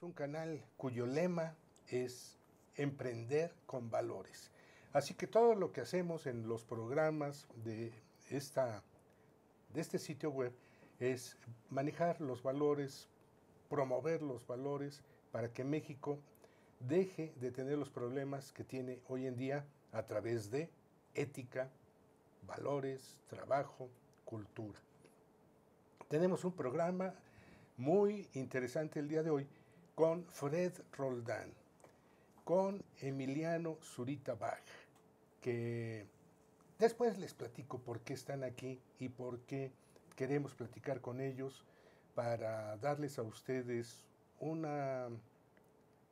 Es un canal cuyo lema es emprender con valores. Así que todo lo que hacemos en los programas de, esta, de este sitio web es manejar los valores, promover los valores para que México deje de tener los problemas que tiene hoy en día a través de ética, valores, trabajo, cultura. Tenemos un programa muy interesante el día de hoy con Fred Roldán, con Emiliano Zurita Bach, que después les platico por qué están aquí y por qué queremos platicar con ellos para darles a ustedes una,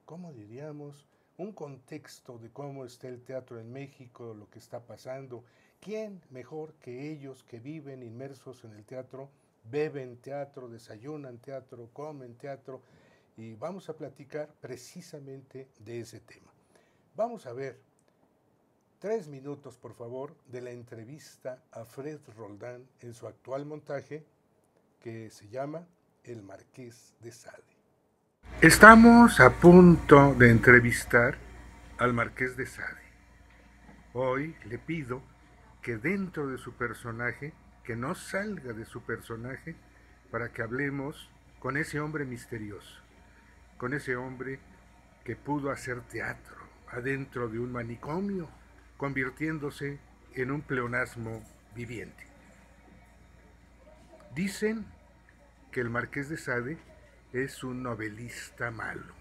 ¿cómo diríamos? Un contexto de cómo está el teatro en México, lo que está pasando. ¿Quién mejor que ellos que viven inmersos en el teatro, beben teatro, desayunan teatro, comen teatro, y vamos a platicar precisamente de ese tema. Vamos a ver tres minutos, por favor, de la entrevista a Fred Roldán en su actual montaje que se llama El Marqués de Sade. Estamos a punto de entrevistar al Marqués de Sade. Hoy le pido que dentro de su personaje, que no salga de su personaje, para que hablemos con ese hombre misterioso con ese hombre que pudo hacer teatro adentro de un manicomio, convirtiéndose en un pleonasmo viviente. Dicen que el marqués de Sade es un novelista malo,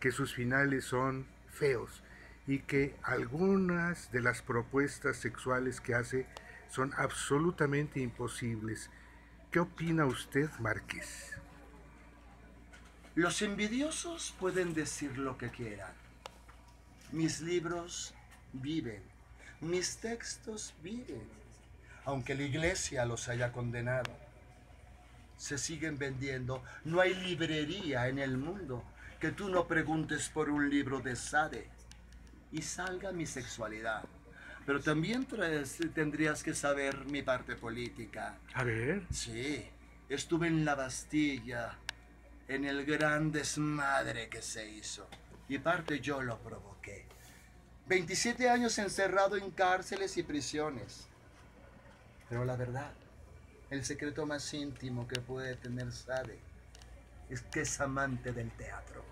que sus finales son feos y que algunas de las propuestas sexuales que hace son absolutamente imposibles. ¿Qué opina usted, marqués? Los envidiosos pueden decir lo que quieran. Mis libros viven, mis textos viven, aunque la iglesia los haya condenado. Se siguen vendiendo, no hay librería en el mundo que tú no preguntes por un libro de Sade y salga mi sexualidad. Pero también tendrías que saber mi parte política. A ver. Sí, estuve en la Bastilla, en el gran desmadre que se hizo. Y parte yo lo provoqué. 27 años encerrado en cárceles y prisiones. Pero la verdad, el secreto más íntimo que puede tener Sade es que es amante del teatro.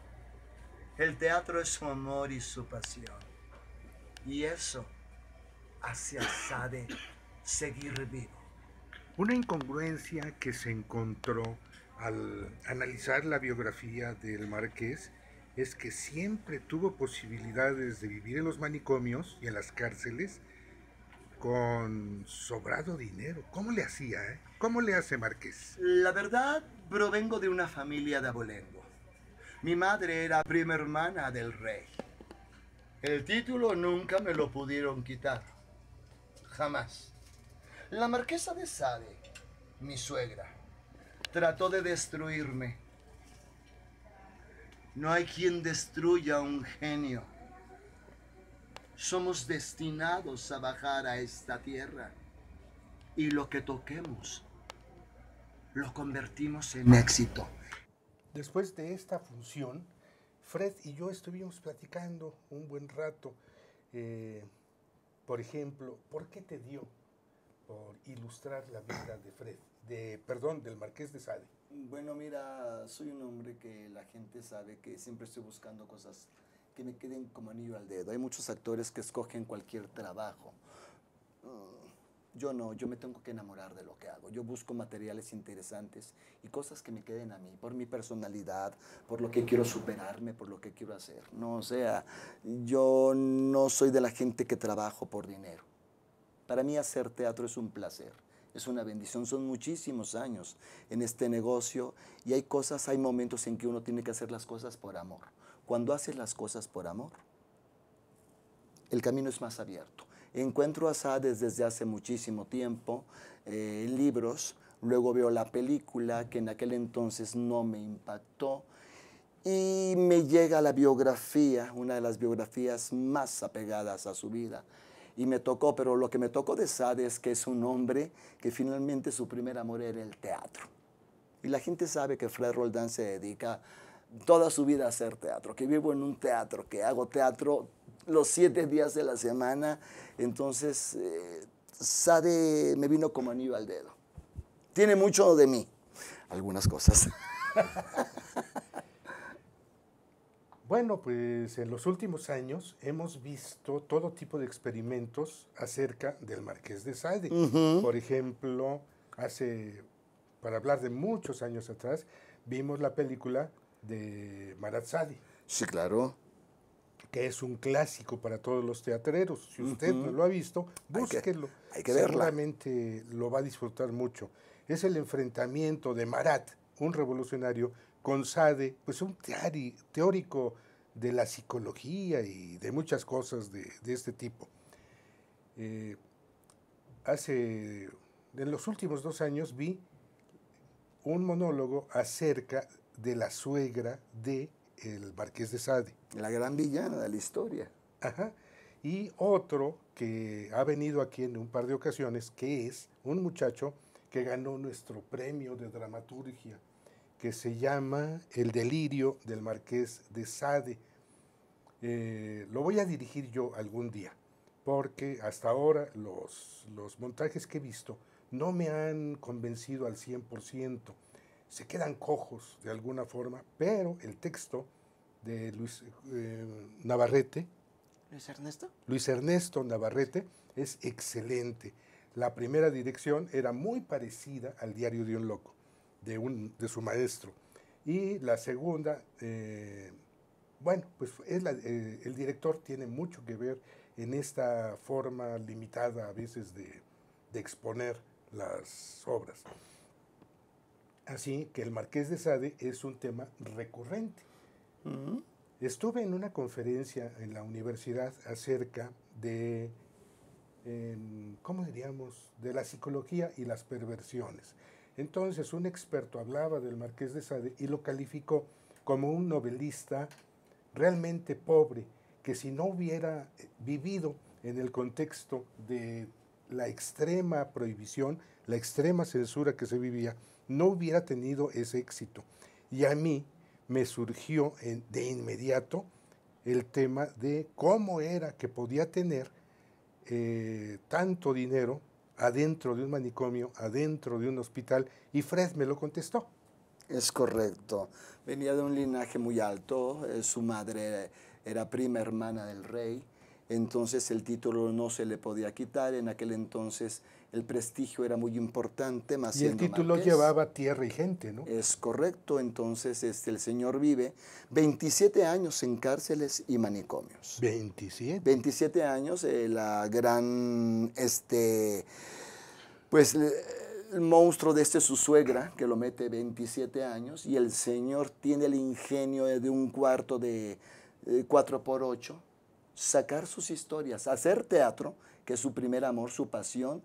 El teatro es su amor y su pasión. Y eso hace a Sade seguir vivo. Una incongruencia que se encontró al analizar la biografía del marqués es que siempre tuvo posibilidades de vivir en los manicomios y en las cárceles con sobrado dinero. ¿Cómo le hacía? Eh? ¿Cómo le hace Marqués? La verdad, provengo de una familia de abolengo. Mi madre era prima hermana del rey. El título nunca me lo pudieron quitar. Jamás. La marquesa de Sade, mi suegra, trató de destruirme. No hay quien destruya a un genio. Somos destinados a bajar a esta tierra y lo que toquemos lo convertimos en éxito. Después de esta función, Fred y yo estuvimos platicando un buen rato. Eh, por ejemplo, ¿por qué te dio por ilustrar la vida de Fred? perdón, del Marqués de Sade? Bueno, mira, soy un hombre que la gente sabe que siempre estoy buscando cosas que me queden como anillo al dedo. Hay muchos actores que escogen cualquier trabajo. Mm, yo no, yo me tengo que enamorar de lo que hago. Yo busco materiales interesantes y cosas que me queden a mí, por mi personalidad, por lo que quiero superarme, por lo que quiero hacer. No, o sea, yo no soy de la gente que trabajo por dinero. Para mí hacer teatro es un placer es una bendición. Son muchísimos años en este negocio y hay cosas, hay momentos en que uno tiene que hacer las cosas por amor. Cuando haces las cosas por amor, el camino es más abierto. Encuentro a Sades desde hace muchísimo tiempo, eh, libros, luego veo la película que en aquel entonces no me impactó y me llega la biografía, una de las biografías más apegadas a su vida, y me tocó, pero lo que me tocó de Sade es que es un hombre que finalmente su primer amor era el teatro. Y la gente sabe que Fred Roldán se dedica toda su vida a hacer teatro, que vivo en un teatro, que hago teatro los siete días de la semana. Entonces, eh, Sade me vino como anillo al dedo. Tiene mucho de mí, algunas cosas. Bueno, pues en los últimos años hemos visto todo tipo de experimentos acerca del Marqués de Sade. Por ejemplo, hace, para hablar de muchos años atrás, vimos la película de Marat Sade. Sí, claro. Que es un clásico para todos los teatreros. Si usted no lo ha visto, búsquelo. Hay que, hay que lo va a disfrutar mucho. Es el enfrentamiento de Marat, un revolucionario, con Sade, pues un teórico de la psicología y de muchas cosas de, este tipo. Eh, hace, en los últimos dos años vi un monólogo acerca de la suegra de el marqués de Sade. La gran villana de la historia. Ajá. Y otro que ha venido aquí en un par de ocasiones, que es un muchacho que ganó nuestro premio de dramaturgia que se llama El delirio del marqués de Sade. Eh, lo voy a dirigir yo algún día, porque hasta ahora los, los montajes que he visto no me han convencido al 100%. Se quedan cojos de alguna forma, pero el texto de Luis eh, Navarrete. Luis Ernesto. Luis Ernesto Navarrete es excelente. La primera dirección era muy parecida al diario de un loco de, su maestro. Y la segunda, eh, bueno, pues es eh, el director tiene mucho que ver en esta forma limitada a veces de, exponer las obras. Así que el Marqués de Sade es un tema recurrente. Estuve en una conferencia en la universidad acerca de, em, ¿cómo diríamos?, de la psicología y las perversiones. Entonces un experto hablaba del marqués de Sade y lo calificó como un novelista realmente pobre, que si no hubiera eh, vivido en el contexto de la extrema prohibición, la extrema censura que se vivía, no hubiera tenido ese éxito. Y a mí me surgió de inmediato el tema de cómo era que podía tener eh, tanto dinero adentro de un manicomio, adentro de un hospital, y Fred me lo contestó. Es correcto. Venía de un linaje muy alto, eh, su madre era prima hermana del rey, entonces el título no se le podía quitar, en aquel entonces el prestigio era muy importante. Más y el título llevaba tierra y gente, ¿no? Es correcto, entonces este, el señor vive 27 años en cárceles y manicomios. 27. 27 años, El eh, la gran, este, pues el monstruo de este su suegra, que lo mete 27 años, y el señor tiene el ingenio de un cuarto de 4 x 8 sacar sus historias, hacer teatro, que es su primer amor, su pasión,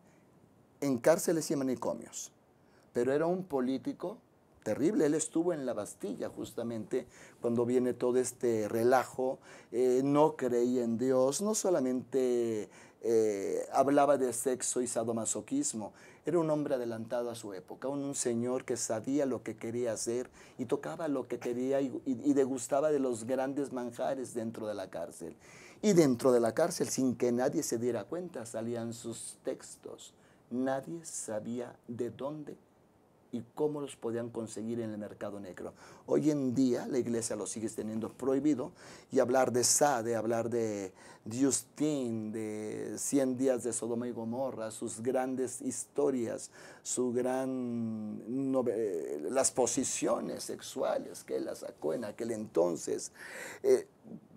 en cárceles y manicomios, pero era un político terrible. Él estuvo en la Bastilla justamente cuando viene todo este relajo, eh, no creía en Dios, no solamente eh, hablaba de sexo y sadomasoquismo, era un hombre adelantado a su época, un, señor que sabía lo que quería hacer y tocaba lo que quería y, y, y degustaba de los grandes manjares dentro de la cárcel. Y dentro de la cárcel, sin que nadie se diera cuenta, salían sus textos nadie sabía de dónde y cómo los podían conseguir en el mercado negro. Hoy en día la iglesia lo sigue teniendo prohibido y hablar de SAD, hablar de, Justin de 100 días de Sodoma y Gomorra, sus grandes historias, su gran eh, las posiciones sexuales que él sacó en aquel entonces, eh,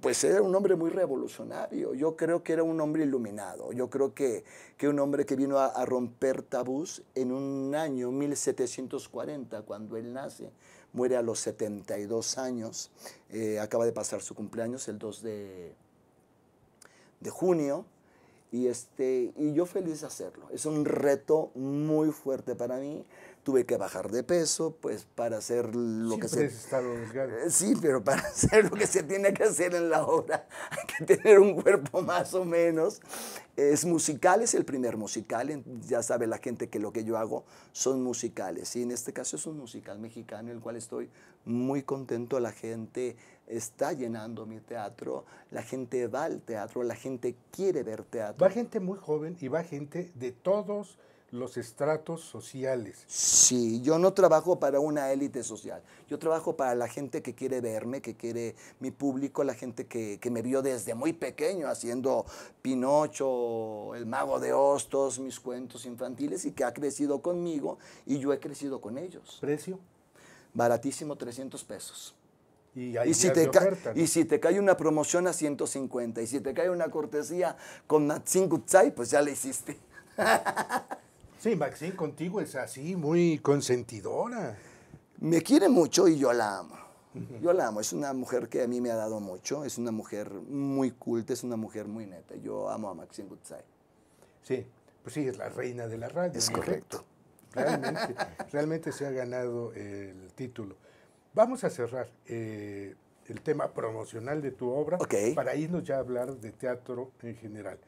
pues era un hombre muy revolucionario. Yo creo que era un hombre iluminado. Yo creo que, que un hombre que vino a, romper tabús en un año 1740, cuando él nace muere a los 72 años, eh, acaba de pasar su cumpleaños el 2 de de junio. Y, este, y yo feliz de hacerlo. Es un reto muy fuerte para mí. Tuve que bajar de peso, pues, para hacer lo que se... Eh, sí, pero para hacer lo que se tiene que hacer en la obra, hay que tener un cuerpo más o menos. Es musical, es el primer musical. Ya sabe la gente que lo que yo hago son musicales. Y en este caso es un musical mexicano, el cual estoy muy contento. La gente está llenando mi teatro, la gente va al teatro, la gente quiere ver teatro. Va gente muy joven y va gente de todos los estratos sociales. Sí, yo no trabajo para una élite social, yo trabajo para la gente que quiere verme, que quiere mi público, la gente que, que me vio desde muy pequeño haciendo Pinocho, El Mago de Hostos, mis cuentos infantiles y que ha crecido conmigo y yo he crecido con ellos. ¿Precio? Baratísimo, 300 pesos. Y, si te y, si te cae una promoción a 150, y si te cae una cortesía con Maxine Gutzai, pues ya la hiciste. sí, Maxine contigo es así, muy consentidora. Me quiere mucho y yo la amo. Yo la amo, es una mujer que a mí me ha dado mucho, es una mujer muy culta, es una mujer muy neta. Yo amo a Maxine Gutzai. Sí, pues sí, es la reina de la radio. Es correcto. Realmente, realmente se ha ganado el título. Vamos a cerrar eh, el tema promocional de tu obra para irnos ya a hablar de teatro en general.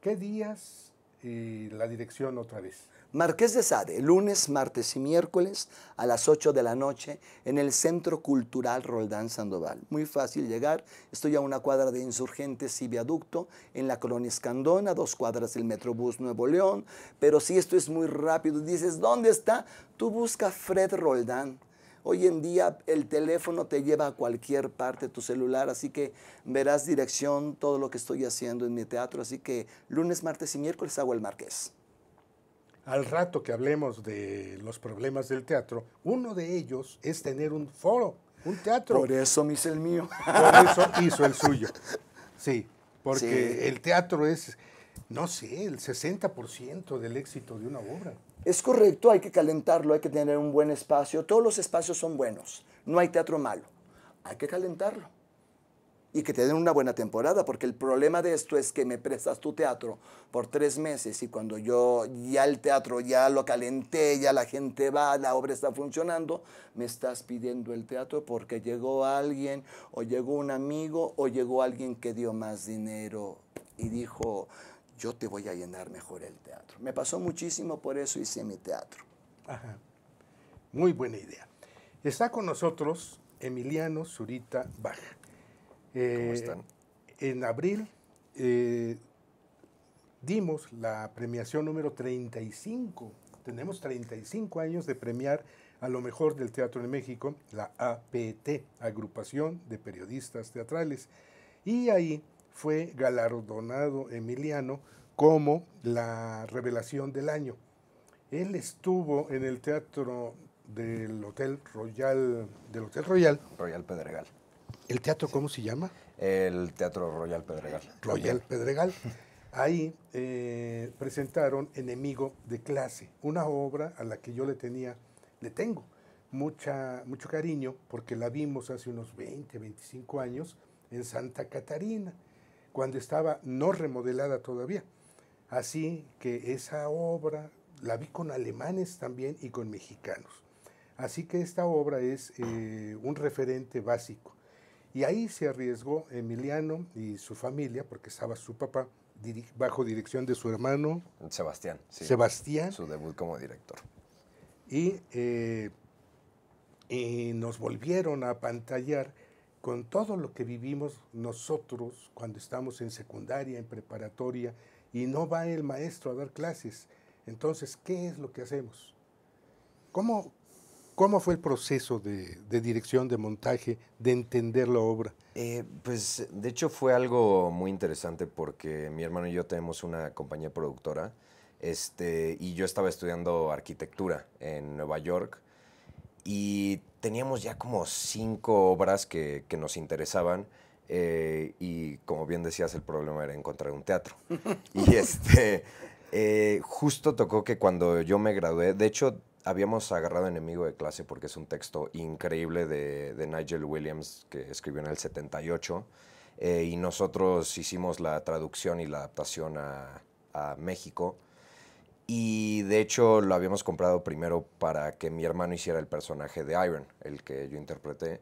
¿Qué días y la dirección otra vez? Marqués de Sade, lunes, martes y miércoles a las 8 de la noche en el Centro Cultural Roldán Sandoval. Muy fácil llegar, estoy a una cuadra de insurgentes y viaducto en la colonia Escandona, dos cuadras del Metrobús Nuevo León, pero si esto es muy rápido, dices, ¿dónde está? Tú busca Fred Roldán Hoy en día el teléfono te lleva a cualquier parte, tu celular, así que verás dirección, todo lo que estoy haciendo en mi teatro. Así que lunes, martes y miércoles hago el Marqués. Al rato que hablemos de los problemas del teatro, uno de ellos es tener un foro, un teatro. Por eso me el mío. Por eso hizo el suyo. Sí, porque el teatro es no sé, el 60% del éxito de una obra. Es correcto, hay que calentarlo, hay que tener un buen espacio. Todos los espacios son buenos, no hay teatro malo. Hay que calentarlo y que te den una buena temporada, porque el problema de esto es que me prestas tu teatro por tres meses y cuando yo ya el teatro ya lo calenté, ya la gente va, la obra está funcionando, me estás pidiendo el teatro porque llegó alguien o llegó un amigo o llegó alguien que dio más dinero y dijo, yo te voy a llenar mejor el teatro. Me pasó muchísimo, por eso hice mi teatro. Ajá. Muy buena idea. Está con nosotros Emiliano Zurita Baja. ¿Cómo eh, están? En abril eh, dimos la premiación número 35. Tenemos 35 años de premiar a lo mejor del teatro en México, la APT, Agrupación de Periodistas Teatrales. Y ahí fue galardonado Emiliano como la revelación del año. Él estuvo en el teatro del Hotel Royal, del Hotel Royal. Royal Pedregal. ¿El teatro cómo se llama? El Teatro Royal Pedregal. Royal Pedregal. Ahí eh, presentaron Enemigo de clase, una obra a la que yo le tenía, le tengo mucha, mucho cariño porque la vimos hace unos 20, 25 años en Santa Catarina cuando estaba no remodelada todavía. Así que esa obra la vi con alemanes también y con mexicanos. Así que esta obra es eh, un referente básico. Y ahí se arriesgó Emiliano y su familia, porque estaba su papá bajo dirección de su hermano. Sebastián. Sebastián. Su debut como director. Y, eh, y nos volvieron a pantallar con todo lo que vivimos nosotros cuando estamos en secundaria, en preparatoria, y no va el maestro a dar clases. Entonces, ¿qué es lo que hacemos? ¿Cómo, fue el proceso de, dirección, de montaje, de entender la obra? Eh, pues de hecho fue algo muy interesante porque mi hermano y yo tenemos una compañía productora este, y yo estaba estudiando arquitectura en Nueva York y teníamos ya como cinco obras que, nos interesaban. Eh, y como bien decías, el problema era encontrar un teatro. y este, eh, justo tocó que cuando yo me gradué, de hecho, habíamos agarrado Enemigo de clase porque es un texto increíble de, Nigel Williams que escribió en el 78. Eh, y nosotros hicimos la traducción y la adaptación a México. Y de hecho lo habíamos comprado primero para que mi hermano hiciera el personaje de Iron, el que yo interpreté.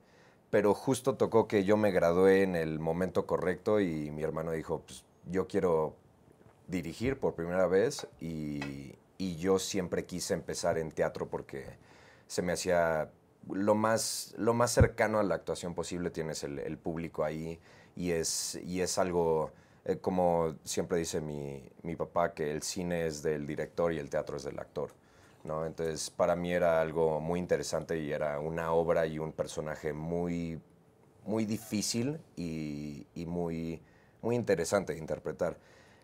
Pero justo tocó que yo me gradué en el momento correcto y mi hermano dijo, pues yo quiero dirigir por primera vez y, yo siempre quise empezar en teatro porque se me hacía lo más, lo más cercano a la actuación posible, tienes el, público ahí y es, y es algo eh, como siempre dice mi, mi, papá, que el cine es del director y el teatro es del actor. ¿no? Entonces, para mí era algo muy interesante y era una obra y un personaje muy, muy difícil y, y muy, muy interesante de interpretar.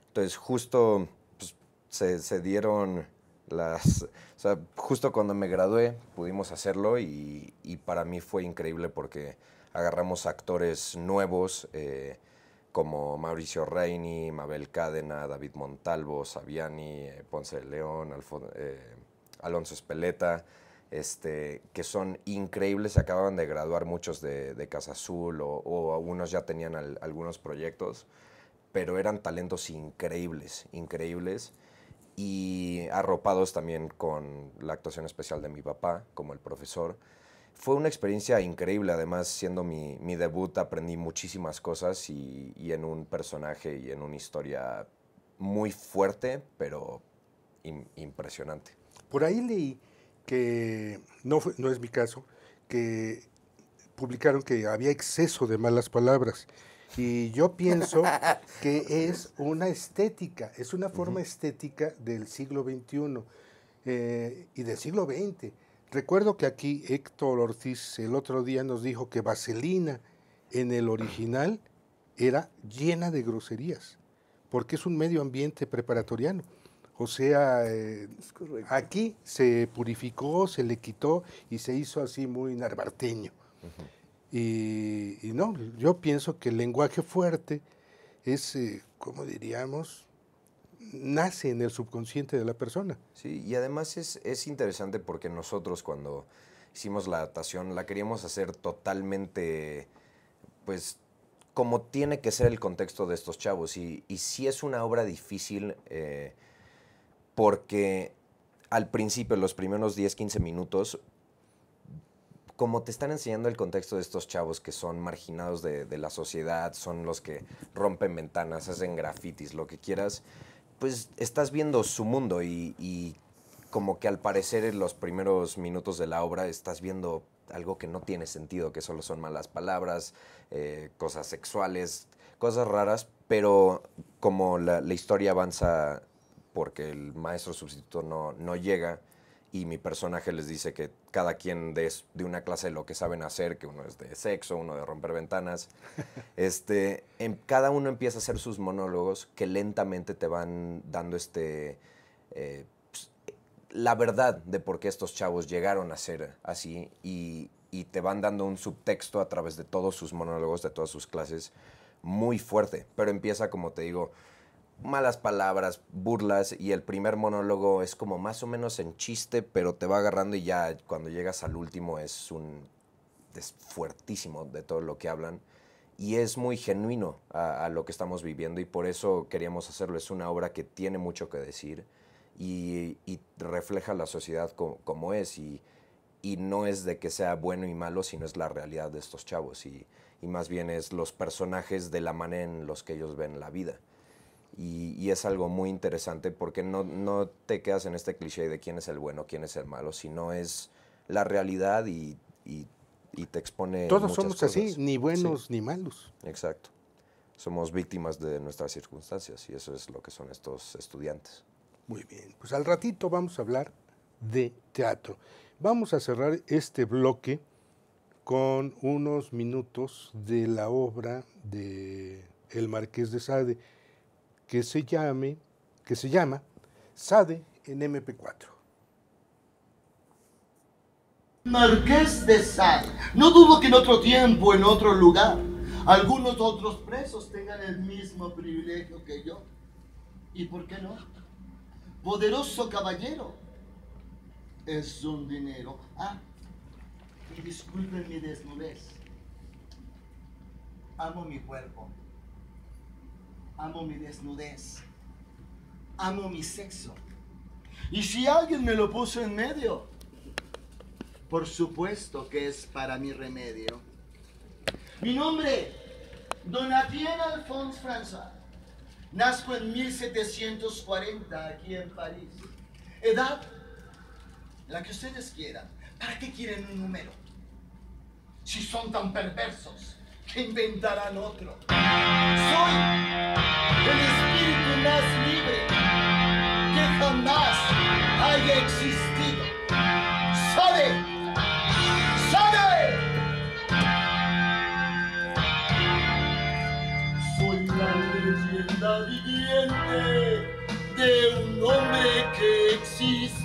Entonces, justo pues, se, dieron las... O sea, justo cuando me gradué pudimos hacerlo y, y para mí fue increíble porque agarramos actores nuevos. Eh, como Mauricio Reini, Mabel Cádena, David Montalvo, Saviani, eh, Ponce de León, eh, Alonso Espeleta, este, que son increíbles, se de graduar muchos de, Casa Azul o, algunos ya tenían algunos proyectos, pero eran talentos increíbles, increíbles, y arropados también con la actuación especial de mi papá como el profesor. Fue una experiencia increíble, además siendo mi, debut aprendí muchísimas cosas y, en un personaje y en una historia muy fuerte, pero impresionante. Por ahí leí que, no, no es mi caso, que publicaron que había exceso de malas palabras. Y yo pienso que es una estética, es una forma estética del siglo XXI eh, y del siglo XX. Recuerdo que aquí Héctor Ortiz el otro día nos dijo que Vaselina en el original era llena de groserías, porque es un medio ambiente preparatoriano. O sea, eh, aquí se purificó, se le quitó y se hizo así muy narbarteño. y, no, yo pienso que el lenguaje fuerte es, eh, como diríamos, nace en el subconsciente de la persona. Sí, y además es, interesante porque nosotros cuando hicimos la adaptación la queríamos hacer totalmente, pues, como tiene que ser el contexto de estos chavos. Y, sí es una obra difícil eh, porque al principio, los primeros 10, 15 minutos, como te están enseñando el contexto de estos chavos que son marginados de, de la sociedad, son los que rompen ventanas, hacen grafitis, lo que quieras pues estás viendo su mundo y, como que al parecer en los primeros minutos de la obra estás viendo algo que no tiene sentido, que solo son malas palabras, eh, cosas sexuales, cosas raras, pero como la, historia avanza porque el maestro sustituto no llega, y mi personaje les dice que cada quien de, de, una clase de lo que saben hacer, que uno es de sexo, uno de romper ventanas, este, en, cada uno empieza a hacer sus monólogos que lentamente te van dando este, eh, pues, la verdad de por qué estos chavos llegaron a ser así y, y te van dando un subtexto a través de todos sus monólogos, de todas sus clases, muy fuerte, pero empieza como te digo, malas palabras, burlas y el primer monólogo es como más o menos en chiste, pero te va agarrando y ya cuando llegas al último es un es fuertísimo de todo lo que hablan y es muy genuino a, lo que estamos viviendo y por eso queríamos hacerlo. Es una obra que tiene mucho que decir y, refleja la sociedad como, es y, no es de que sea bueno y malo, sino es la realidad de estos chavos y, y más bien es los personajes de la manera en los que ellos ven la vida. Y, es algo muy interesante porque no, te quedas en este cliché de quién es el bueno, quién es el malo, sino es la realidad y, y, te expone. Todos somos así, ni buenos ni malos. Exacto. Somos víctimas de nuestras circunstancias y eso es lo que son estos estudiantes. Muy bien, pues al ratito vamos a hablar de teatro. Vamos a cerrar este bloque con unos minutos de la obra de El Marqués de Sade que se, llame, que se llama SADE en MP4. Marqués de Sade. No dudo que en otro tiempo, en otro lugar, algunos otros presos tengan el mismo privilegio que yo. ¿Y por qué no? Poderoso caballero, es un dinero. Ah, disculpen mi desnudez. Amo mi cuerpo amo mi desnudez, amo mi sexo. Y si alguien me lo puso en medio, por supuesto que es para mi remedio. Mi nombre, Donatien Alphonse François. Nazco en 1740 aquí en París. Edad, la que ustedes quieran. ¿Para qué quieren un número? Si son tan perversos que inventarán otro. Soy el espíritu más libre que jamás haya existido. ¡Sale! ¡Sale! Soy la leyenda viviente de un hombre que existió.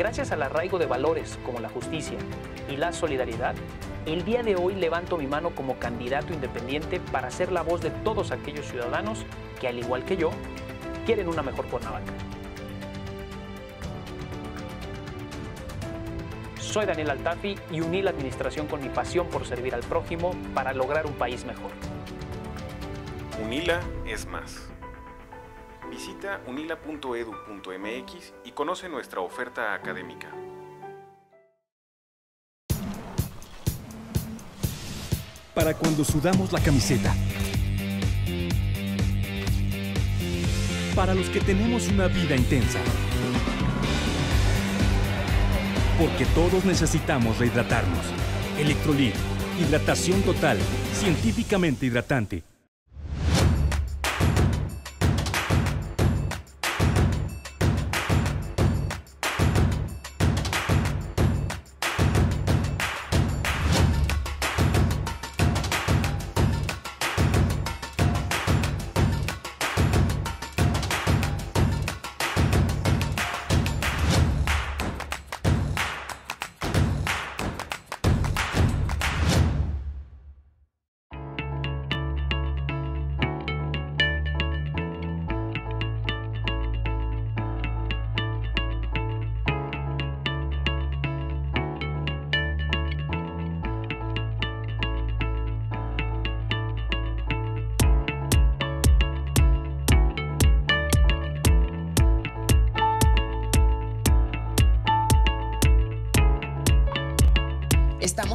Gracias al arraigo de valores como la justicia y la solidaridad, el día de hoy levanto mi mano como candidato independiente para ser la voz de todos aquellos ciudadanos que, al igual que yo, quieren una mejor Cuernavaca. Soy Daniel Altafi y uní la administración con mi pasión por servir al prójimo para lograr un país mejor. UNILA es más. Visita unila.edu.mx y conoce nuestra oferta académica. Para cuando sudamos la camiseta. Para los que tenemos una vida intensa. Porque todos necesitamos rehidratarnos. Electrolit, hidratación total, científicamente hidratante.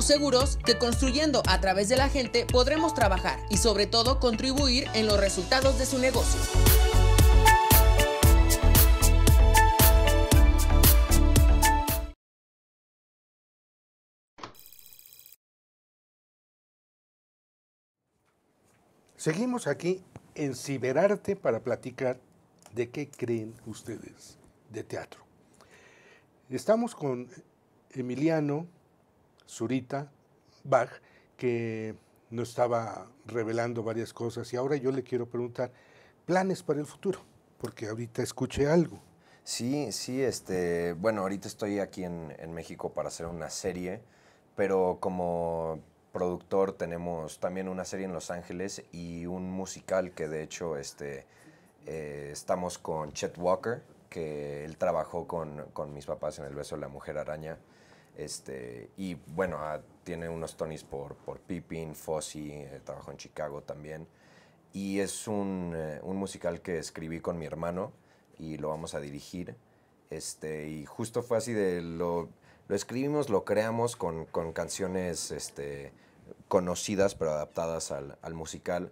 seguros que construyendo a través de la gente podremos trabajar y sobre todo contribuir en los resultados de su negocio. Seguimos aquí en Ciberarte para platicar de qué creen ustedes de teatro. Estamos con Emiliano Zurita Bach, que nos estaba revelando varias cosas. Y ahora yo le quiero preguntar, ¿planes para el futuro? Porque ahorita escuché algo. Sí, sí, este, bueno, ahorita estoy aquí en, México para hacer una serie, pero como productor tenemos también una serie en Los Ángeles y un musical que de hecho este, eh, estamos con Chet Walker, que él trabajó con, con mis papás en El beso de la mujer araña. Este, y bueno, ah, tiene unos Tonys por, por Pippin, Fossey, eh, trabajó en Chicago también. Y es eh, un, musical que escribí con mi hermano y lo vamos a dirigir. Este, y justo fue así lo, escribimos, lo creamos con, canciones este, conocidas pero adaptadas al, musical.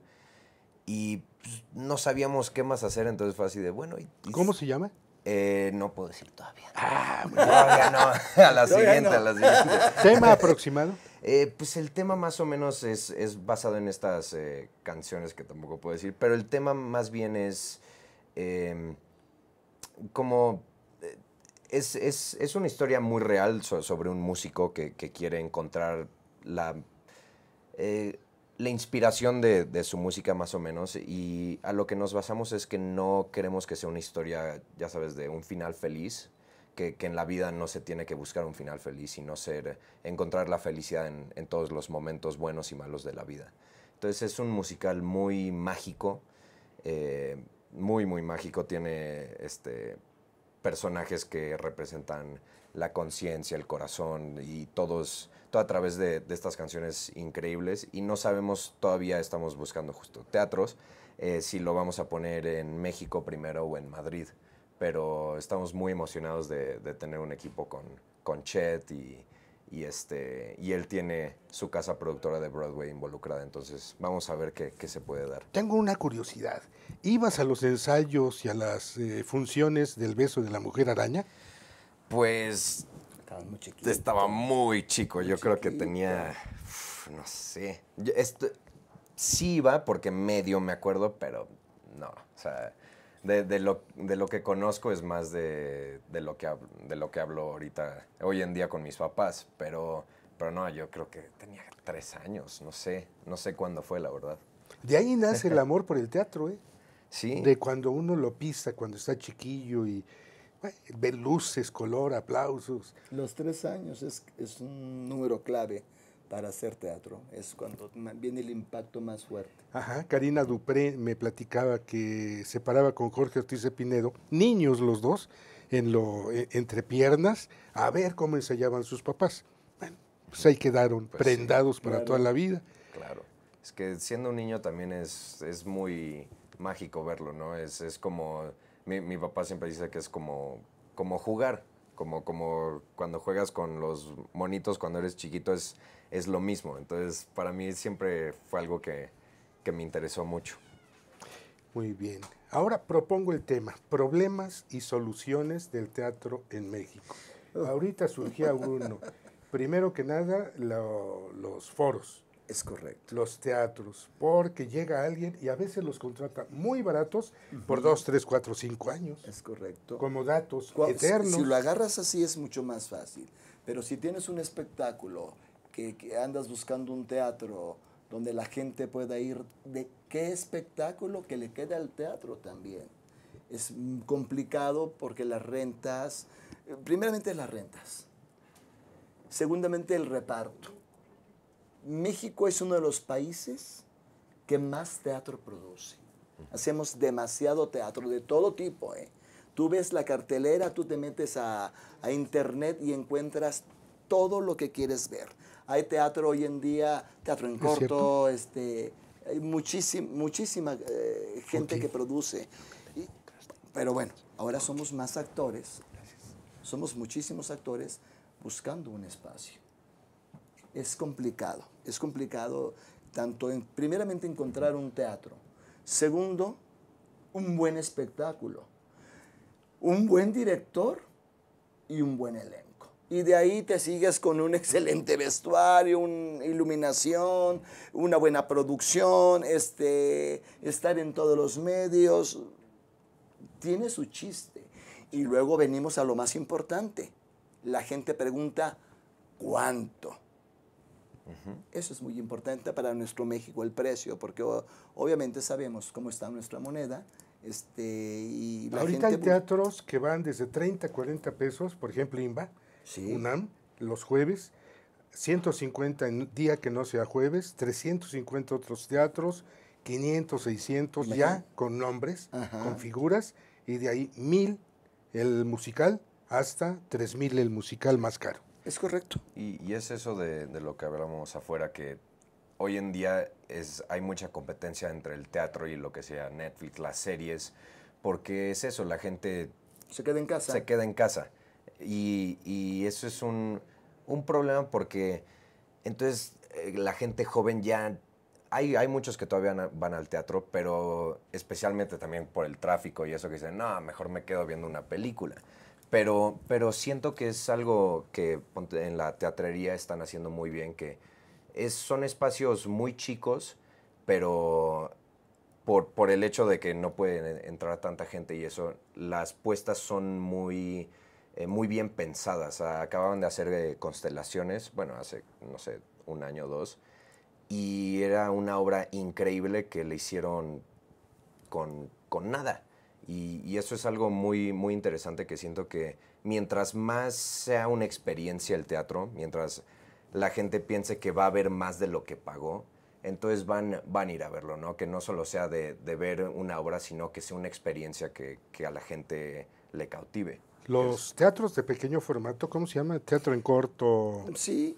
Y pues, no sabíamos qué más hacer, entonces fue así de, bueno... ¿Cómo se llama? Eh, no puedo decir todavía. Ah, pues todavía no. A la siguiente, a la siguiente. ¿Tema aproximado? Eh, pues el tema más o menos es, basado en estas eh, canciones que tampoco puedo decir, pero el tema más bien es em, como... Eh, es, una historia muy real sobre un músico que, quiere encontrar la, la inspiración de, su música más o menos y a lo que nos basamos es que no queremos que sea una historia, ya sabes, de un final feliz, que, en la vida no se tiene que buscar un final feliz, sino ser, encontrar la felicidad en, todos los momentos buenos y malos de la vida. Entonces es un musical muy mágico, eh, muy, muy mágico, tiene este, personajes que representan la conciencia, el corazón y todos a través de, estas canciones increíbles y no sabemos, todavía estamos buscando justo teatros, eh, si lo vamos a poner en México primero o en Madrid, pero estamos muy emocionados de, tener un equipo con, con Chet y, este, y él tiene su casa productora de Broadway involucrada, entonces vamos a ver qué, se puede dar. Tengo una curiosidad, ¿ibas a los ensayos y a las eh, funciones del beso de la mujer araña? Pues estaba muy chico. Yo creo que tenía. No sé. esto, sí iba porque medio me acuerdo, pero no. O sea. De, lo, de, lo, que conozco es más de, lo que hablo, de lo que hablo ahorita, hoy en día con mis papás, pero, pero no, yo creo que tenía tres años, no sé, no sé cuándo fue, la verdad. De ahí nace el amor por el teatro, ¿eh? Sí. De cuando uno lo pisa, cuando está chiquillo y, ver luces, color, aplausos. Los tres años es, es un número clave para hacer teatro. Es cuando viene el impacto más fuerte. Ajá, Karina Dupré me platicaba que se paraba con Jorge Ortiz de Pinedo, niños los dos, en lo, e, entre piernas, a ver cómo ensayaban sus papás. Bueno, pues ahí quedaron pues prendados para toda la vida. Claro. Es que siendo un niño también es, es muy mágico verlo, ¿no? Es, es como mi, mi papá siempre dice que es como, como jugar, como, como cuando juegas con los monitos cuando eres chiquito es, es lo mismo. Entonces, para mí siempre fue algo que, me interesó mucho. Muy bien. Ahora propongo el tema, problemas y soluciones del teatro en México. Ahorita surgía uno. Primero que nada, los foros. Es correcto. Los teatros, porque llega alguien y a veces los contrata muy baratos por dos, tres, cuatro, cinco años. Es correcto. Como datos eternos. Si, si, lo agarras así es mucho más fácil. Pero si tienes un espectáculo que, que andas buscando un teatro donde la gente pueda ir, ¿de qué espectáculo que le queda al teatro también? Es complicado porque las rentas, eh, primeramente las rentas, segundamente el reparto México es uno de los países que más teatro produce. Hacemos demasiado teatro de todo tipo. ¿eh? Tú ves la cartelera, tú te metes a, internet y encuentras todo lo que quieres ver. Hay teatro hoy en día, teatro en corto, este, hay muchísima, muchísima eh, gente que produce. pero bueno, ahora somos más actores, somos muchísimos actores buscando un espacio es complicado. Es complicado tanto, en, primeramente, encontrar un teatro. Segundo, un buen espectáculo. Un buen director y un buen elenco y de ahí te sigues con un excelente vestuario, una iluminación, una buena producción, este, estar en todos los medios. Tiene su chiste. Y luego venimos a lo más importante. La gente pregunta, ¿cuánto? Eso es muy importante para nuestro México, el precio, porque obviamente sabemos cómo está nuestra moneda. Este, y Ahorita hay pues teatros que van desde 30 a 40 pesos, por ejemplo, IMBA, UNAM, los jueves, 150 en día que no sea jueves, 350 otros teatros, 500, 600 ya con nombres, con figuras, y de ahí 1000 el musical hasta 3000 el musical más caro. Es correcto. Y, y es eso de, de, lo que hablamos afuera, que hoy en día es, hay mucha competencia entre el teatro y lo que sea Netflix, las series, porque es eso, la gente... Se queda en casa. Se queda en casa. Y, y eso es un, un, problema porque entonces eh, la gente joven ya... Hay, hay muchos que todavía van al teatro, pero especialmente también por el tráfico y eso que dicen, no, mejor me quedo viendo una película. Pero, siento que es algo que en la teatrería están haciendo muy bien, que son espacios muy chicos, pero por, el hecho de que no pueden entrar tanta gente y eso, las puestas son muy, eh, bien pensadas. Acababan de hacer eh, constelaciones, bueno, hace, no sé, un año o dos, y era una obra increíble que le hicieron con, con nada. Y, eso es algo muy, muy interesante que siento que mientras más sea una experiencia el teatro, mientras la gente piense que va a ver más de lo que pagó, entonces van, van a ir a verlo, ¿no? Que no solo sea de, ver una obra, sino que sea una experiencia que, a la gente le cautive. Los teatros de pequeño formato, ¿cómo se llama? Teatro en corto. Sí, sí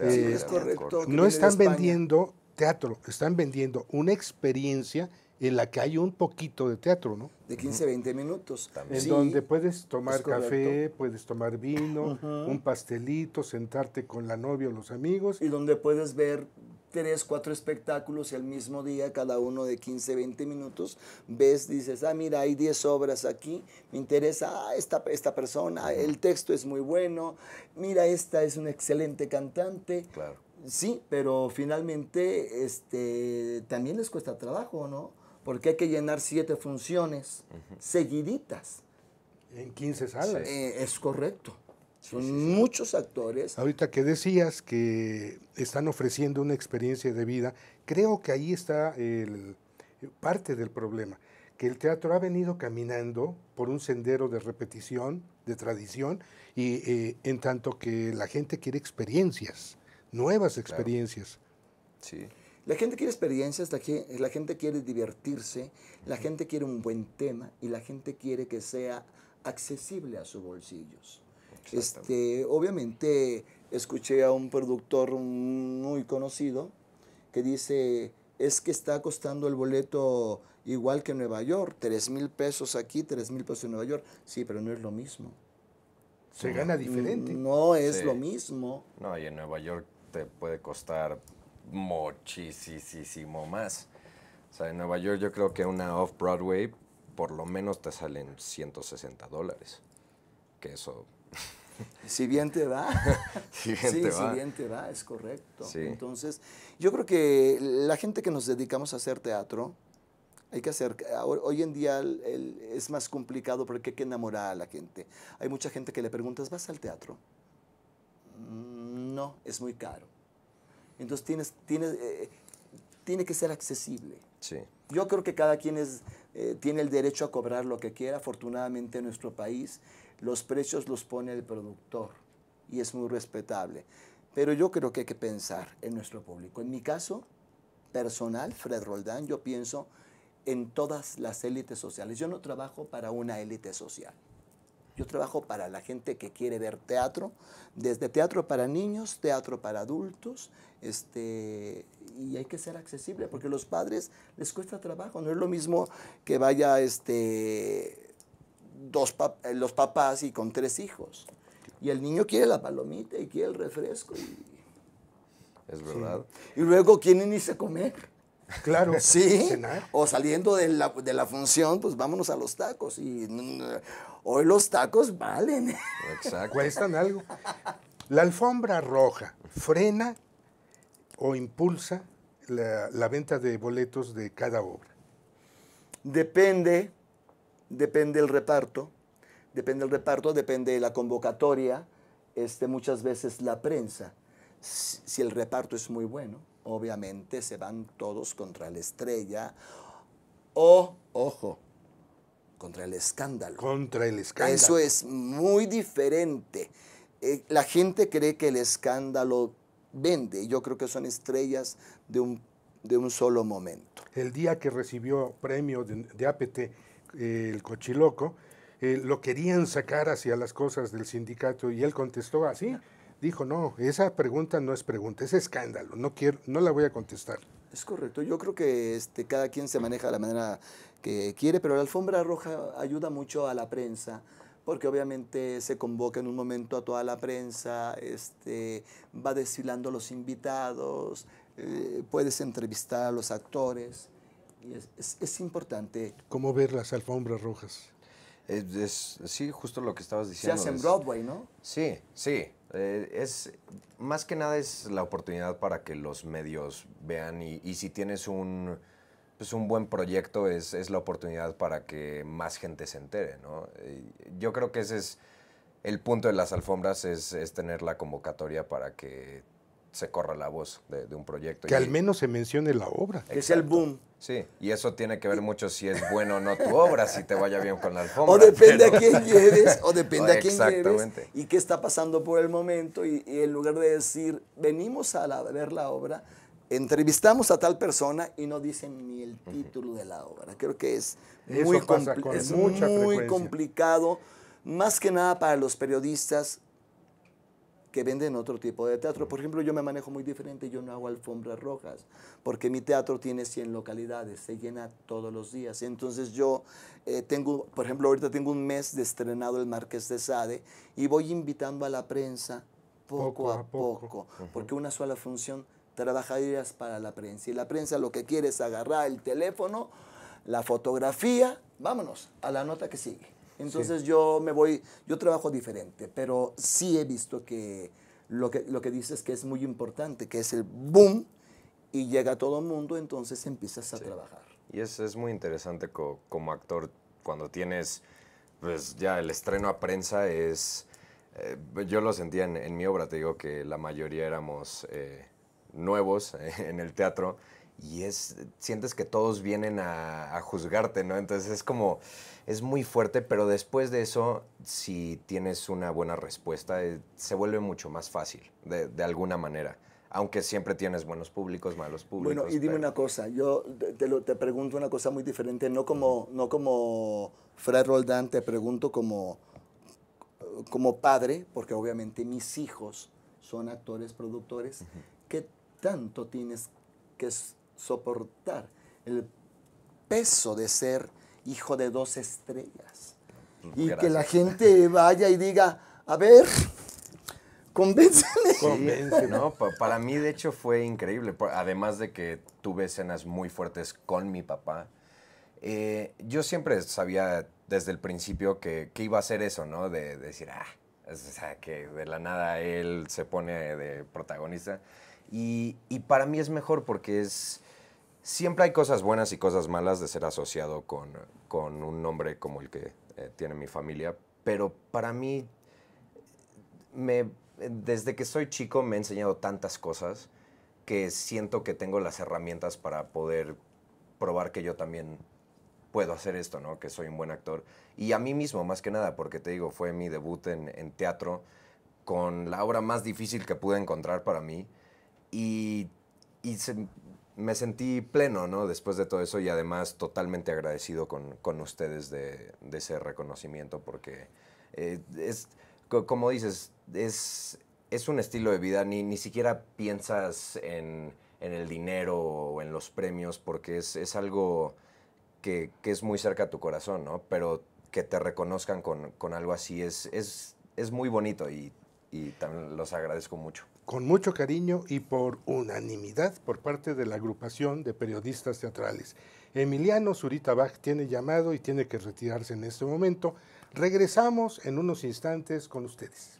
este, es correcto. No están vendiendo teatro, están vendiendo una experiencia en la que hay un poquito de teatro, ¿no? De 15, 20 minutos. También. En donde puedes tomar café, puedes tomar vino, un pastelito, sentarte con la novia o los amigos. Y donde puedes ver tres, cuatro espectáculos y al mismo día, cada uno de 15, 20 minutos, ves, dices, ah, mira, hay 10 obras aquí, me interesa ah, esta, esta persona, el texto es muy bueno, mira, esta es una excelente cantante. Claro. Sí, pero finalmente este, también les cuesta trabajo, ¿no? porque hay que llenar siete funciones seguiditas. En 15 salas. Eh, es correcto. Son muchos actores. Ahorita que decías que están ofreciendo una experiencia de vida, creo que ahí está parte del problema, que el teatro ha venido caminando por un sendero de repetición, de tradición, y eh, en tanto que la gente quiere experiencias, nuevas experiencias. Sí. La gente quiere experiencias, la, gente quiere divertirse, la gente quiere un buen tema y la gente quiere que sea accesible a sus bolsillos. Este, obviamente escuché a un productor muy conocido que dice, es que está costando el boleto igual que en Nueva York, 3 mil pesos aquí, 3 mil pesos en Nueva York. Sí, pero no es lo mismo. Se gana diferente. No es lo mismo. No, y en Nueva York te puede costar muchísimo más. O sea, en Nueva York yo creo que una off-Broadway por lo menos te salen 160 dólares. Que eso... Si bien te da. si bien te va. si bien te da, es correcto. Entonces, yo creo que la gente que nos dedicamos a hacer teatro, hay que hacer, hoy en día es más complicado porque hay que enamorar a la gente. Hay mucha gente que le preguntas, ¿vas al teatro? Mm, no, es muy caro. Entonces eh, tiene que ser accesible. Yo creo que cada quien eh, tiene el derecho a cobrar lo que quiera. Afortunadamente en nuestro país los precios los pone el productor y es muy respetable. Pero yo creo que hay que pensar en nuestro público. En mi caso personal, Fred Roldán, yo pienso en todas las élites sociales. Yo no trabajo para una élite social. Yo trabajo para la gente que quiere ver teatro, desde teatro para niños, teatro para adultos, este, y hay que ser accesible, porque a los padres les cuesta trabajo. No es lo mismo que vaya este, dos eh, los papás y con tres hijos. Y el niño quiere la palomita y quiere el refresco. Y, es verdad. Y luego quieren ni a comer. Claro. Sí. O saliendo de la, función, pues vámonos a los tacos. Y mm, hoy los tacos valen. Exacto. Cuestan algo. La alfombra roja frena o impulsa la, venta de boletos de cada obra. Depende, depende el reparto, depende el reparto, depende de la convocatoria, este, muchas veces la prensa. si el reparto es muy bueno, obviamente se van todos contra la estrella o, ojo, contra el escándalo. Contra el escándalo. Eso es muy diferente. Eh, la gente cree que el escándalo vende. Yo creo que son estrellas de un, solo momento. El día que recibió premio de, APT eh, el cochiloco, eh, lo querían sacar hacia las cosas del sindicato y él contestó así dijo, no, esa pregunta no es pregunta, es escándalo, no, quiero, no la voy a contestar. Es correcto, yo creo que este, cada quien se maneja de la manera que quiere, pero la alfombra roja ayuda mucho a la prensa, porque obviamente se convoca en un momento a toda la prensa, este, va desfilando los invitados, eh, puedes entrevistar a los actores, y es, importante. ¿Cómo ver las alfombras rojas? Es, sí, justo lo que estabas diciendo. Se hace en Broadway, ¿no? Sí, sí. Eh, es más que nada es la oportunidad para que los medios vean y, si tienes un, pues un buen proyecto es, la oportunidad para que más gente se entere, eh, yo creo que ese es el punto de las alfombras, es, es, tener la convocatoria para que se corra la voz de, un proyecto. Que al menos se mencione la obra. Que sea el boom. Sí, y eso tiene que ver mucho si es bueno o no tu obra, si te vaya bien con la alfombra. O depende a quién lleves, o depende a quién lleves y qué está pasando por el momento. Y, en lugar de decir, venimos a, ver la obra, entrevistamos a tal persona y no dicen ni el título de la obra. Creo que es es muy complicado, más que nada para los periodistas que venden otro tipo de teatro. Por ejemplo, yo me manejo muy diferente, yo no hago alfombras rojas, porque mi teatro tiene 100 localidades, se llena todos los días. Entonces yo eh, tengo, por ejemplo, ahorita tengo un mes de estrenado el Marqués de Sade y voy invitando a la prensa poco, a, poco, porque una sola función trabaja trabajarías para la prensa y la prensa lo que quiere es agarrar el teléfono, la fotografía, vámonos a la nota que sigue. Entonces yo me voy, yo trabajo diferente, pero sí he visto que lo que, lo que dices es que es muy importante, que es el boom y llega todo el mundo, entonces empiezas a trabajar. Y es, es muy interesante como actor cuando tienes, pues ya el estreno a prensa es, eh, yo lo sentía en, mi obra, te digo que la mayoría éramos eh, nuevos en el teatro y es, sientes que todos vienen a, a juzgarte, ¿no? Entonces es como es muy fuerte, pero después de eso, si tienes una buena respuesta, eh, se vuelve mucho más fácil, de, alguna manera. Aunque siempre tienes buenos públicos, malos públicos. Bueno, y dime una cosa, yo te, te, pregunto una cosa muy diferente, no como, no como Fred Roldán, te pregunto como, como padre, porque obviamente mis hijos son actores, productores, ¿qué tanto tienes que soportar el peso de ser hijo de dos estrellas. Y que la gente vaya y diga, a ver, convénceme. para mí de hecho fue increíble, además de que tuve escenas muy fuertes con mi papá. Eh, yo siempre sabía desde el principio que, iba a ser eso, ¿no? De, decir, ah, que de la nada él se pone de protagonista. Y, y para mí es mejor porque es siempre hay cosas buenas y cosas malas de ser asociado con, un nombre como el que eh, tiene mi familia, pero para mí, me, desde que soy chico me he enseñado tantas cosas que siento que tengo las herramientas para poder probar que yo también puedo hacer esto, ¿no? Que soy un buen actor. Y a mí mismo, más que nada, porque te digo, fue mi debut en, teatro con la obra más difícil que pude encontrar para mí. Y, y me sentí pleno, ¿no? Después de todo eso y además totalmente agradecido con, ustedes de, ese reconocimiento porque eh, es, como dices, es, es un estilo de vida, ni, ni siquiera piensas en, el dinero o en los premios porque es, algo que, es muy cerca a tu corazón, ¿no? Pero que te reconozcan con, algo así es, es, muy bonito y, y también los agradezco mucho con mucho cariño y por unanimidad por parte de la agrupación de periodistas teatrales. Emiliano Zurita Bach tiene llamado y tiene que retirarse en este momento. Regresamos en unos instantes con ustedes.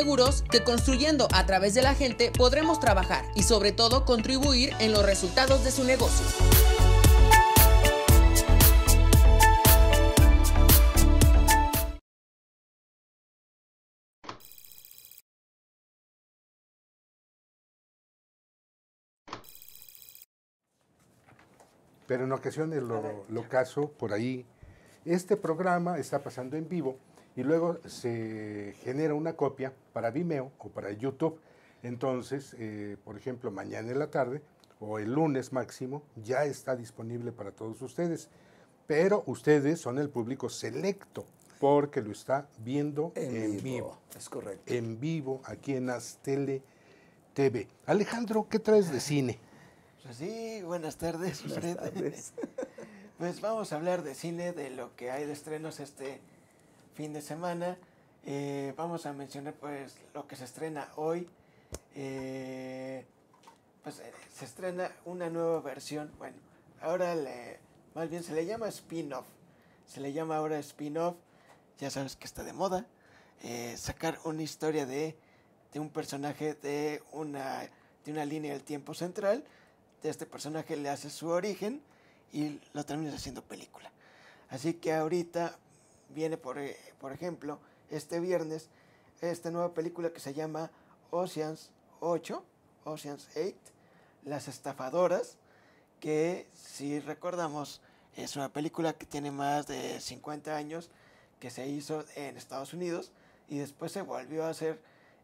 seguros que construyendo a través de la gente podremos trabajar y sobre todo contribuir en los resultados de su negocio. Pero en ocasiones lo, lo caso por ahí. Este programa está pasando en vivo y luego se genera una copia para Vimeo o para YouTube. Entonces, eh, por ejemplo, mañana en la tarde o el lunes máximo ya está disponible para todos ustedes. Pero ustedes son el público selecto porque lo está viendo en, vivo. Es correcto. En vivo aquí en Astele TV. Alejandro, ¿qué traes de cine? Pues sí, buenas tardes. Buenas tardes. pues vamos a hablar de cine, de lo que hay de estrenos este fin de semana. Eh, vamos a mencionar pues lo que se estrena hoy. Eh, pues eh, se estrena una nueva versión. Bueno, ahora le, más bien se le llama spin-off. Se le llama ahora spin-off. Ya sabes que está de moda. sacar una historia de, de, un personaje de una, de una línea del tiempo central. De este personaje le hace su origen y lo terminas haciendo película. Así que ahorita viene, por, eh, por ejemplo, este viernes, esta nueva película que se llama Oceans 8, Oceans 8, Las estafadoras, que si recordamos es una película que tiene más de 50 años, que se hizo en Estados Unidos y después se volvió a hacer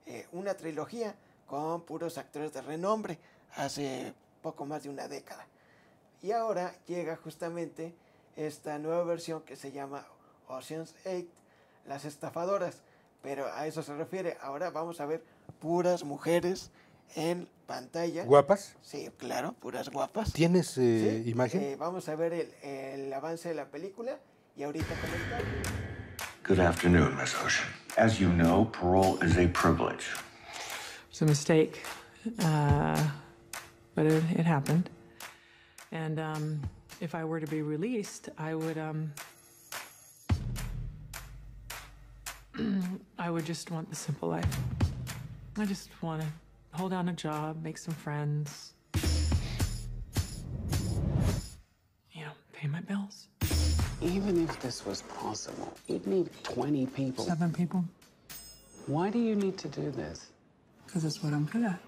eh, una trilogía con puros actores de renombre hace poco más de una década. Y ahora llega justamente esta nueva versión que se llama Ocean's 8, las estafadoras, pero a eso se refiere. Ahora vamos a ver puras mujeres en pantalla. ¿Guapas? Sí, claro, puras guapas. ¿Tienes eh, imagen? Eh, vamos a ver el, avance de la película y ahorita Good afternoon, Miss Ocean. As you know, parole is a privilege. It's a mistake, uh, but it, happened. And um, if I were to be released, I would um, I would just want the simple life. I just want to hold down a job, make some friends, you know, pay my bills. Even if this was possible, you'd need 20 people. Seven people. Why do you need to do this? Because it's what I'm good at.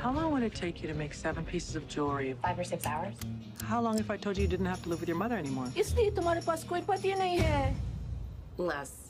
How long would it take you to make seven pieces of jewelry? Five or six hours. How long if I told you you didn't have to live with your mother anymore? Less.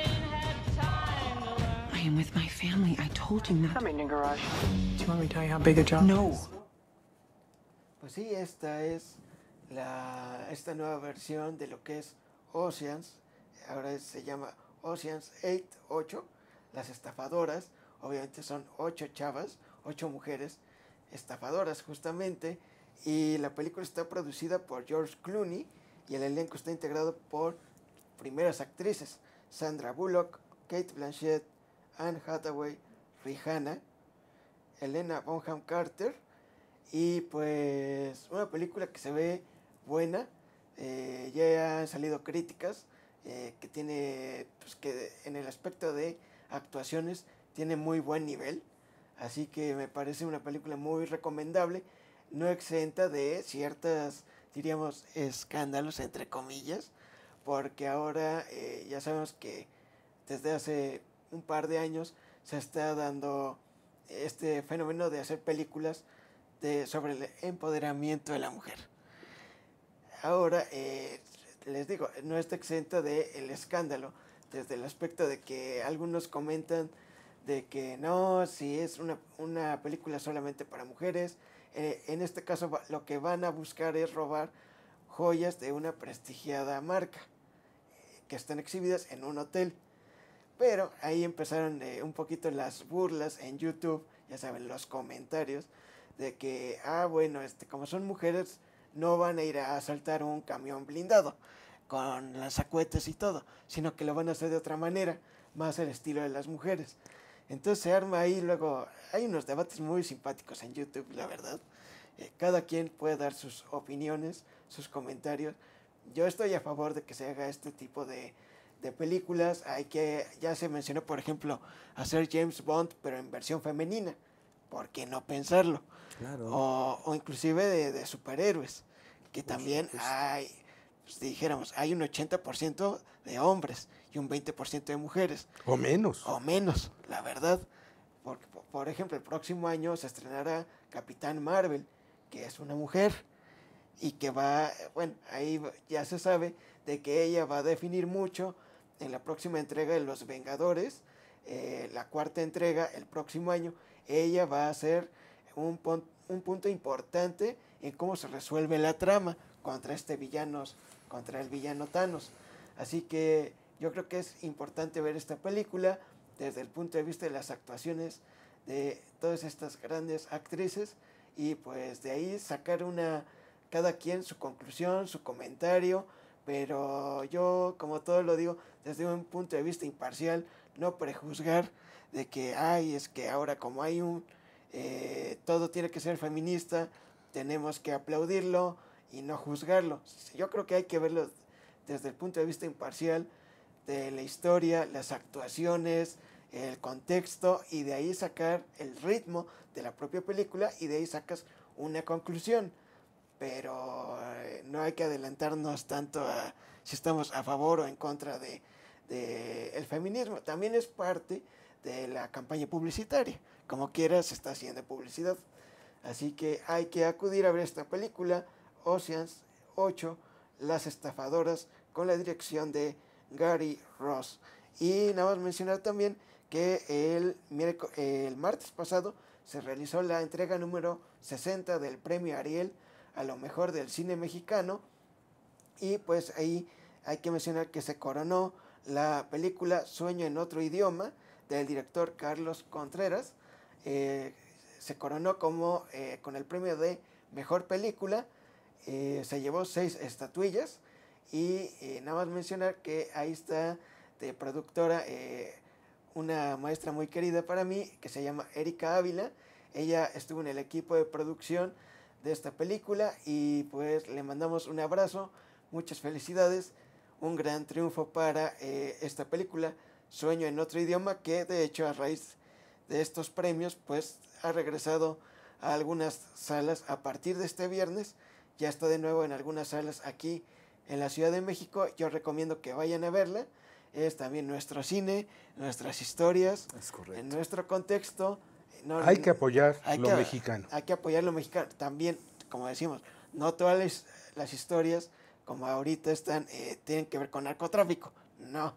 with my family. I told me tell you how big a No. Pues sí, esta es la, esta nueva versión de lo que es Oceans. Ahora se llama Oceans 8, 8. Las estafadoras, obviamente son ocho chavas, ocho mujeres estafadoras justamente. Y la película está producida por George Clooney y el elenco está integrado por primeras actrices, Sandra Bullock, Kate Blanchett, Anne Hathaway, Rihanna, Elena Bonham Carter. Y pues una película que se ve buena. Eh, ya han salido críticas eh, que tiene, pues que en el aspecto de actuaciones tiene muy buen nivel. Así que me parece una película muy recomendable, no exenta de ciertas, diríamos, escándalos, entre comillas, porque ahora eh, ya sabemos que desde hace un par de años se está dando este fenómeno de hacer películas de, sobre el empoderamiento de la mujer. Ahora, eh, les digo, no está exento del escándalo, desde el aspecto de que algunos comentan de que no, si es una, película solamente para mujeres, eh, en este caso lo que van a buscar es robar joyas de una prestigiada marca eh, que están exhibidas en un hotel pero ahí empezaron eh, un poquito las burlas en YouTube, ya saben, los comentarios, de que, ah, bueno, este, como son mujeres, no van a ir a asaltar un camión blindado con lanzacuetes y todo, sino que lo van a hacer de otra manera, más el estilo de las mujeres. Entonces se arma ahí luego, hay unos debates muy simpáticos en YouTube, la verdad. Eh, cada quien puede dar sus opiniones, sus comentarios. Yo estoy a favor de que se haga este tipo de, de películas. Hay que, ya se mencionó, por ejemplo, hacer James Bond, pero en versión femenina. ¿Por qué no pensarlo? Claro. O, o inclusive de, superhéroes, que también hay, pues, dijéramos, hay un 80% de hombres y un 20% de mujeres. O menos. O menos, la verdad. Porque, por ejemplo, el próximo año se estrenará Capitán Marvel, que es una mujer y que va, bueno, ahí ya se sabe de que ella va a definir mucho en la próxima entrega de Los Vengadores, eh, la cuarta entrega el próximo año, ella va a ser un, punto importante en cómo se resuelve la trama contra este villano, contra el villano Thanos. Así que yo creo que es importante ver esta película desde el punto de vista de las actuaciones de todas estas grandes actrices y pues de ahí sacar cada quien su conclusión, su comentario, pero yo, como todo lo digo, desde un punto de vista imparcial, no prejuzgar de que, ay, es que ahora como hay un, eh, todo tiene que ser feminista, tenemos que aplaudirlo y no juzgarlo. Yo creo que hay que verlo desde el punto de vista imparcial de la historia, las actuaciones, el contexto y de ahí sacar el ritmo de la propia película y de ahí sacas una conclusión pero eh, no hay que adelantarnos tanto a si estamos a favor o en contra de, feminismo. También es parte de la campaña publicitaria. Como quieras, se está haciendo publicidad. Así que hay que acudir a ver esta película, Oceans 8, Las estafadoras, con la dirección de Gary Ross. Y nada más mencionar también que el, el martes pasado se realizó la entrega número 60 del premio Ariel a lo mejor del cine mexicano. Y pues ahí hay que mencionar que se coronó la película Sueño en otro idioma del director Carlos Contreras. Eh, se coronó como eh, con el premio de mejor película. Eh, se llevó seis estatuillas. Y nada más mencionar que ahí está de productora una maestra muy querida para mí que se llama Erika Ávila. Ella estuvo en el equipo de producción de esta película y pues le mandamos un abrazo, muchas felicidades, un gran triunfo para eh, esta película, Sueño en otro idioma, que de hecho a raíz de estos premios pues ha regresado a algunas salas a partir de este viernes, ya está de nuevo en algunas salas aquí en la Ciudad de México, yo recomiendo que vayan a verla, es también nuestro cine, nuestras historias, en nuestro contexto hay que apoyar lo mexicano. Hay que apoyar lo mexicano. También, como decimos, no todas las, historias, como ahorita están, eh, tienen que ver con narcotráfico. No,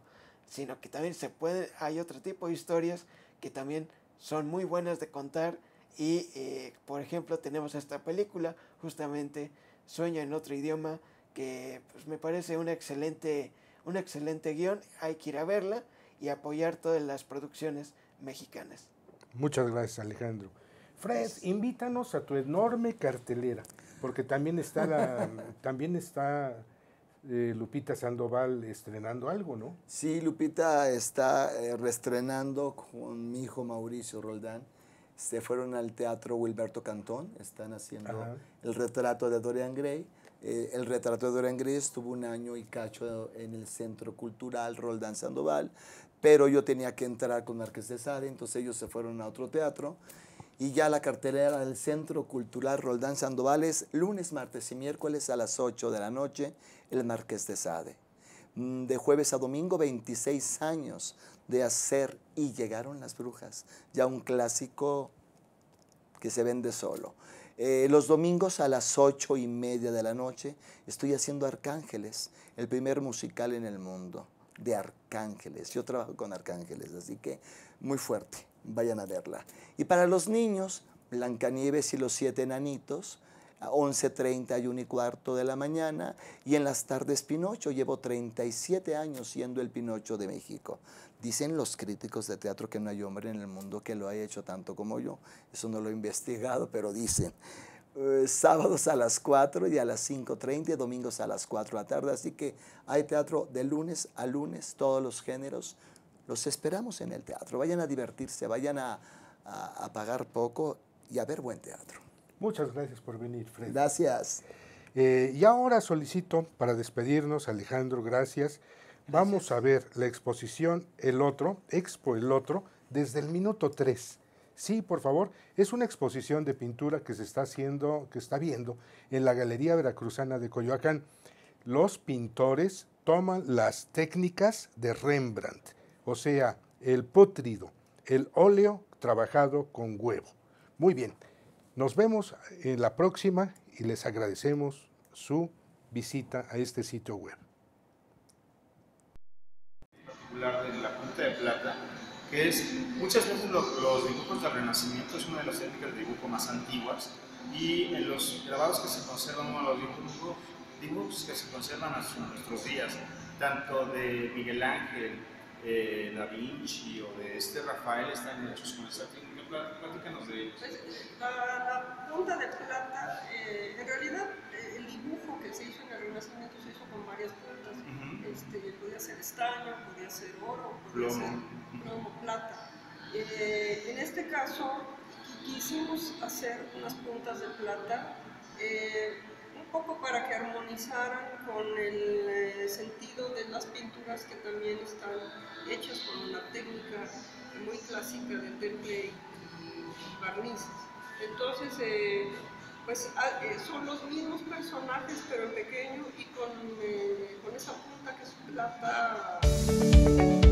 sino que también se puede, hay otro tipo de historias que también son muy buenas de contar. Y, eh, por ejemplo, tenemos esta película, justamente Sueño en otro idioma, que pues, me parece un excelente, un excelente guión. Hay que ir a verla y apoyar todas las producciones mexicanas. Muchas gracias, Alejandro. Fred, invítanos a tu enorme cartelera, porque también está, también está eh, Lupita Sandoval estrenando algo, ¿no? Sí, Lupita está eh, reestrenando con mi hijo Mauricio Roldán. Se fueron al teatro Wilberto Cantón, están haciendo el retrato de Dorian Gray. Eh, el retrato de Dorian Gray estuvo un año y cacho en el Centro Cultural Roldán Sandoval pero yo tenía que entrar con Marqués de Sade, entonces ellos se fueron a otro teatro y ya la cartelera del Centro Cultural Roldán Sandoval es lunes, martes y miércoles a las 8 de la noche, el Marqués de Sade. Mm, de jueves a domingo, 26 años de hacer y llegaron las brujas, ya un clásico que se vende solo. Eh, los domingos a las 8 y media de la noche estoy haciendo Arcángeles, el primer musical en el mundo de arcángeles. Yo trabajo con arcángeles, así que muy fuerte, vayan a verla. Y para los niños, Blancanieves y los siete enanitos, a 11.30 y 1 y cuarto de la mañana, y en las tardes Pinocho. Llevo 37 años siendo el Pinocho de México. Dicen los críticos de teatro que no hay hombre en el mundo que lo haya hecho tanto como yo. Eso no lo he investigado, pero dicen. Eh, sábados a las 4 y a las 5.30, domingos a las 4 de la tarde. Así que hay teatro de lunes a lunes, todos los géneros. Los esperamos en el teatro. Vayan a divertirse, vayan a, pagar poco y a ver buen teatro. Muchas gracias por venir, Fred. Gracias. Eh, y ahora solicito, para despedirnos, Alejandro, gracias. gracias. Vamos a ver la exposición El Otro, Expo El Otro, desde el minuto 3 Sí, por favor, es una exposición de pintura que se está haciendo, que está viendo en la Galería Veracruzana de Coyoacán. Los pintores toman las técnicas de Rembrandt, o sea, el potrido, el óleo trabajado con huevo. Muy bien, nos vemos en la próxima y les agradecemos su visita a este sitio web. la Punta de Plata es, muchas veces los dibujos del Renacimiento es una de las técnicas de dibujo más antiguas y en los grabados que se conservan, los dibujos, dibujos, que se conservan hasta nuestros días, tanto de Miguel Ángel, eh, Da Vinci o de este Rafael, están hechos con esta técnica. Platícanos de ellos. Pues, la, punta de plata, eh, en realidad eh, el dibujo que se hizo en el Renacimiento se hizo con varias puntas. este, podía ser estaño, podía ser oro, podía Plomo. ser plata Eh, en este caso quisimos hacer unas puntas de plata eh, un poco para que armonizaran con el eh, sentido de las pinturas que también están hechas con una técnica muy clásica de temple y barnices. Entonces, eh, pues ah, son los mismos personajes pero en pequeño y con esa punta que es plata.